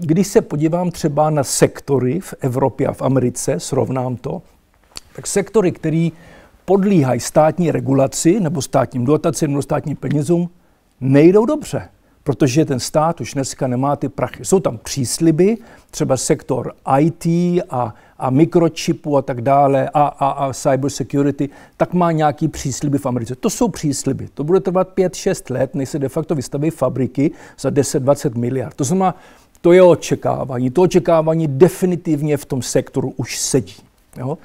když se podívám třeba na sektory v Evropě a v Americe, srovnám to, tak sektory, které podlíhají státní regulaci nebo státním dotacím nebo státním penězům, nejdou dobře, protože ten stát už dneska nemá ty prachy. Jsou tam přísliby, třeba sektor IT a, a mikročipu a tak dále a, a, a cyber security, tak má nějaký přísliby v Americe. To jsou přísliby. To bude trvat 5-6 let, než se de facto vystaví fabriky za 10-20 miliard. To znamená, to je očekávání. To očekávání definitivně v tom sektoru už sedí. Jo?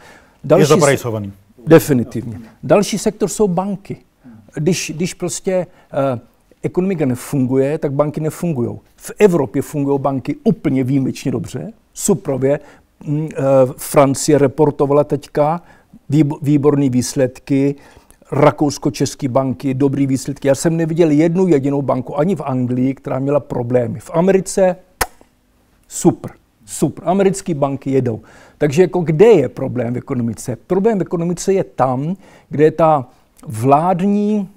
Další je Se- Definitivně. Další sektor jsou banky. Když, když prostě uh, ekonomika nefunguje, tak banky nefungují. V Evropě fungují banky úplně výjimečně dobře. Suprově uh, Francie reportovala teďka výborné výsledky. Rakousko-české banky, dobrý výsledky. Já jsem neviděl jednu jedinou banku ani v Anglii, která měla problémy. V Americe Super, super. Americké banky jedou. Takže jako kde je problém v ekonomice? Problém v ekonomice je tam, kde je ta vládní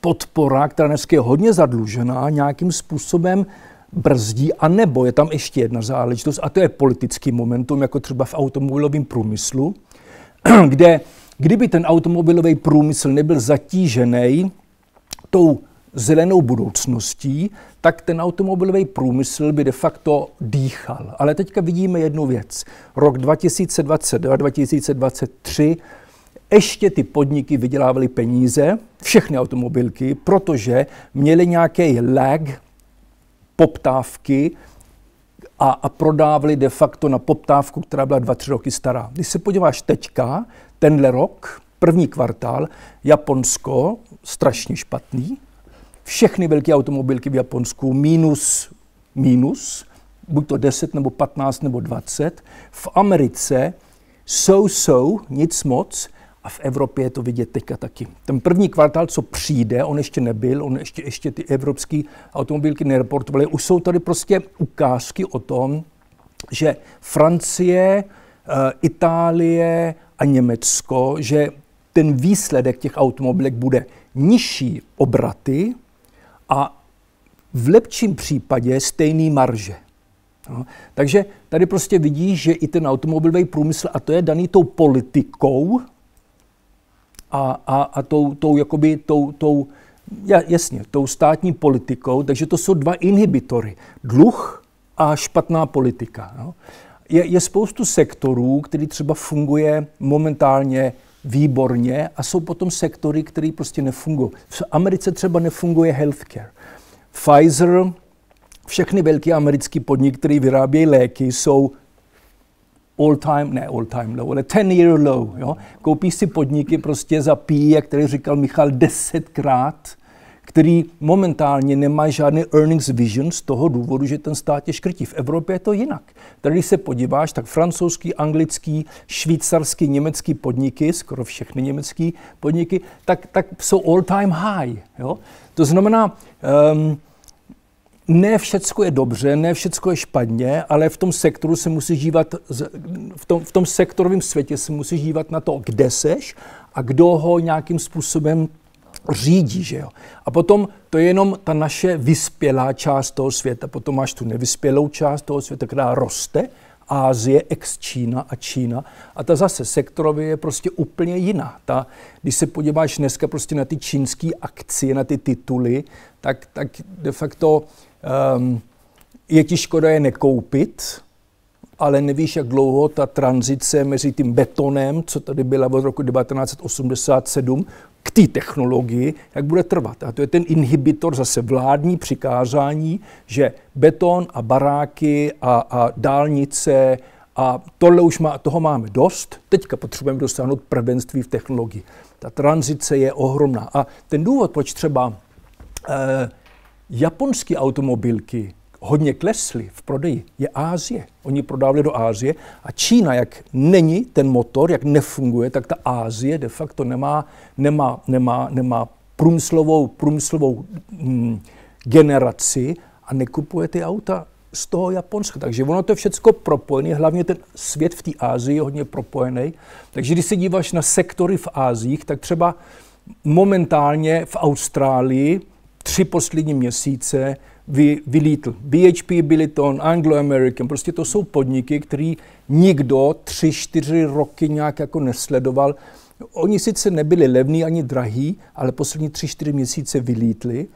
podpora, která dneska je hodně zadlužená, nějakým způsobem brzdí, a nebo je tam ještě jedna záležitost, a to je politický momentum, jako třeba v automobilovém průmyslu, kde kdyby ten automobilový průmysl nebyl zatížený tou zelenou budoucností, tak ten automobilový průmysl by de facto dýchal. Ale teďka vidíme jednu věc. Rok 2022, 2023 ještě ty podniky vydělávaly peníze, všechny automobilky, protože měly nějaký lag poptávky a, a prodávali de facto na poptávku, která byla 2-3 roky stará. Když se podíváš teďka, tenhle rok, první kvartál, Japonsko strašně špatný, všechny velké automobilky v Japonsku minus, minus, buď to 10 nebo 15 nebo 20. V Americe jsou, jsou, nic moc, a v Evropě je to vidět teďka taky. Ten první kvartál, co přijde, on ještě nebyl, on ještě, ještě ty evropské automobilky nereportovaly, už jsou tady prostě ukázky o tom, že Francie, eh, Itálie a Německo, že ten výsledek těch automobilek bude nižší obraty, a v lepším případě stejný marže. No, takže tady prostě vidíš, že i ten automobilový průmysl, a to je daný tou politikou a, a, a tou, tou, jakoby, tou, tou, jasně, tou státní politikou, takže to jsou dva inhibitory. Dluh a špatná politika. No. Je, je spoustu sektorů, který třeba funguje momentálně výborně a jsou potom sektory, které prostě nefungují. V Americe třeba nefunguje healthcare. Pfizer, všechny velké americké podniky, které vyrábějí léky, jsou all time, ne all time low, ale 10 year low. Jo? Koupí si podniky prostě za P, jak tady říkal Michal, desetkrát který momentálně nemá žádný earnings vision z toho důvodu, že ten stát je škrtí. V Evropě je to jinak. Tady, když se podíváš, tak francouzský, anglický, švýcarský, německý podniky, skoro všechny německý podniky, tak, tak jsou all time high. Jo? To znamená, um, ne všecko je dobře, ne všecko je špatně, ale v tom sektoru se musí dívat, v tom, v tom sektorovém světě se musí dívat na to, kde seš a kdo ho nějakým způsobem řídí, že jo. A potom to je jenom ta naše vyspělá část toho světa, potom máš tu nevyspělou část toho světa, která roste, Ázie, ex-Čína a Čína. A ta zase sektorově je prostě úplně jiná. Ta, když se podíváš dneska prostě na ty čínské akcie, na ty tituly, tak, tak de facto um, je ti škoda je nekoupit, ale nevíš, jak dlouho ta tranzice mezi tím betonem, co tady byla od roku 1987 k té technologii, jak bude trvat. A to je ten inhibitor, zase vládní přikázání, že beton a baráky a, a dálnice a tohle už má, toho máme dost, teďka potřebujeme dosáhnout prvenství v technologii. Ta tranzice je ohromná. A ten důvod, proč třeba eh, japonské automobilky hodně klesly v prodeji, je Ázie. Oni prodávali do Ázie a Čína, jak není ten motor, jak nefunguje, tak ta Ázie de facto nemá, nemá, nemá, nemá průmyslovou, průmyslovou hm, generaci a nekupuje ty auta z toho Japonska. Takže ono to je všechno propojené, hlavně ten svět v té Ázii je hodně propojený. Takže když se díváš na sektory v Ázích, tak třeba momentálně v Austrálii tři poslední měsíce vy, vylítl. BHP, Billiton, Anglo-American, prostě to jsou podniky, který nikdo tři, čtyři roky nějak jako nesledoval. Oni sice nebyli levní ani drahý, ale poslední tři, čtyři měsíce vylítli.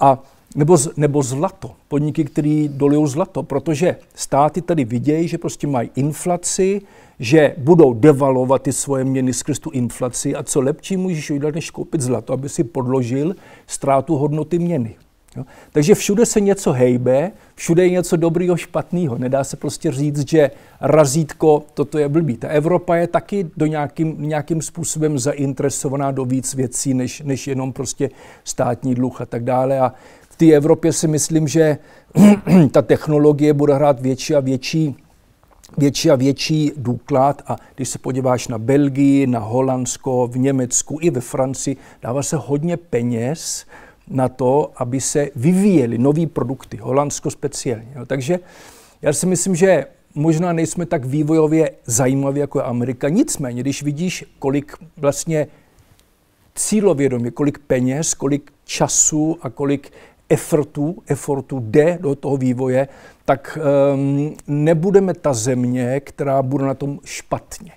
A nebo, nebo zlato, podniky, které dolijou zlato, protože státy tady vidějí, že prostě mají inflaci, že budou devalovat ty svoje měny skrz tu inflaci a co lepší můžeš udělat, než koupit zlato, aby si podložil ztrátu hodnoty měny. Jo? Takže všude se něco hejbe, všude je něco dobrýho, špatného. Nedá se prostě říct, že razítko, toto je blbý. Ta Evropa je taky do nějakým, nějakým způsobem zainteresovaná do víc věcí, než, než jenom prostě státní dluh a tak dále. A v té Evropě si myslím, že ta technologie bude hrát větší a větší větší a větší důklad a když se podíváš na Belgii, na Holandsko, v Německu i ve Francii, dává se hodně peněz na to, aby se vyvíjely nové produkty, Holandsko speciálně. Jo. Takže já si myslím, že možná nejsme tak vývojově zajímaví jako je Amerika. Nicméně, když vidíš, kolik vlastně cílovědomě, kolik peněz, kolik času a kolik efortů, efortů jde do toho vývoje, tak um, nebudeme ta země, která bude na tom špatně.